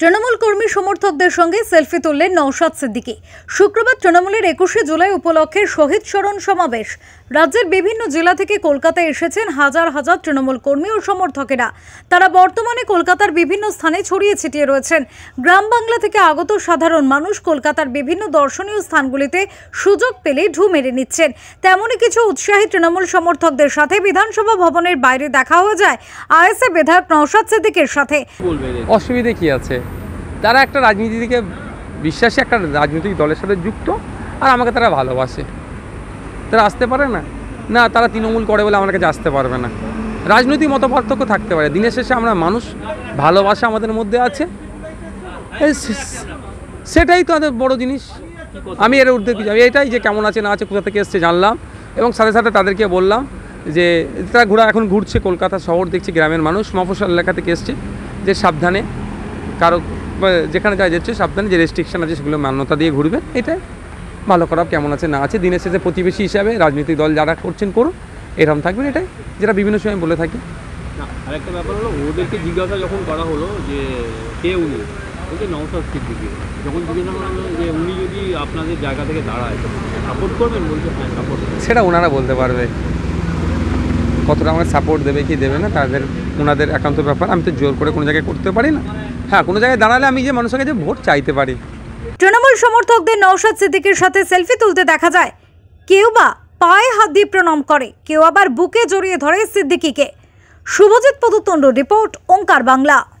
তৃণমূল কর্মী সমর্থকদের সঙ্গে সেলফি তুললেন নৌসাদ সিদ্দিকি শুক্রবার তৃণমূলের একুশে জুলাই উপলক্ষে শহীদ স্মরণ সমাবেশ রাজ্যের বিভিন্ন জেলা থেকে কলকাতায় এসেছেন হাজার হাজার তৃণমূল কর্মী ও সমর্থকেরা তারা বর্তমানে কলকাতার বিভিন্ন স্থানে ছড়িয়ে ছিটিয়ে রয়েছেন গ্রাম বাংলা থেকে আগত সাধারণ মানুষ কলকাতার বিভিন্ন দর্শনীয় স্থানগুলিতে সুযোগ পেলে ঢু মেরে নিচ্ছেন তেমনই কিছু উৎসাহী তৃণমূল সমর্থকদের সাথে বিধানসভা ভবনের বাইরে দেখা হয়ে যায় আইএসএ বিধায়ক নৌসাদ সিদ্দিকের সাথে অসুবিধে কি আছে তারা একটা রাজনীতি থেকে বিশ্বাসী একটা রাজনৈতিক দলের সাথে যুক্ত আর আমাকে তারা ভালোবাসে তারা আসতে পারে না না তারা তৃণমূল করে বলে আমার কাছে আসতে পারবে না রাজনৈতিক মত পার্থক্য থাকতে পারে দিনের শেষে আমরা মানুষ ভালোবাসা আমাদের মধ্যে আছে সেটাই তো বড়ো জিনিস আমি এর কি কিছু এটাই যে কেমন আছে না আছে কোথা থেকে এসছে জানলাম এবং সাথে সাথে তাদেরকে বললাম যে তারা ঘোরা এখন ঘুরছে কলকাতা শহর দেখছে গ্রামের মানুষ মফসল এলাকা থেকে এসছে যে সাবধানে কারো যেখানে যা যাচ্ছে সাবধানে যে রেস্ট্রিকশান আছে সেগুলো মান্যতা দিয়ে ঘুরবেন এটাই ভালো খারাপ কেমন আছে না আছে দিনের শেষে প্রতিবেশী হিসাবে রাজনৈতিক দল যারা করছেন করুন এরকম থাকবেন এটাই যেটা বিভিন্ন সময় বলে থাকি আরেকটা ব্যাপার হলো ওদেরকে জিজ্ঞাসা যখন করা হলো যে কে যখন উনি যদি আপনাদের জায়গা থেকে দাঁড়ায় সাপোর্ট করবেন সাপোর্ট হ্যাঁ, সেটা ওনারা বলতে পারবে কতটা আমাকে সাপোর্ট দেবে কি দেবে না তাদের ওনাদের একান্ত ব্যাপার আমি তো জোর করে কোনো জায়গায় করতে পারি না হ্যাঁ কোনো জায়গায় দাঁড়ালে আমি যে মানুষের কাছে ভোট চাইতে পারি তৃণমূল সমর্থকদের নৌশাদ সিদ্দিকের সাথে সেলফি তুলতে দেখা যায় কেউ বা পায়ে হাত দিয়ে প্রণাম করে কেউ আবার বুকে জড়িয়ে ধরে সিদ্দিকিকে শুভজিৎ পদুতণ্ড রিপোর্ট ওঙ্কার বাংলা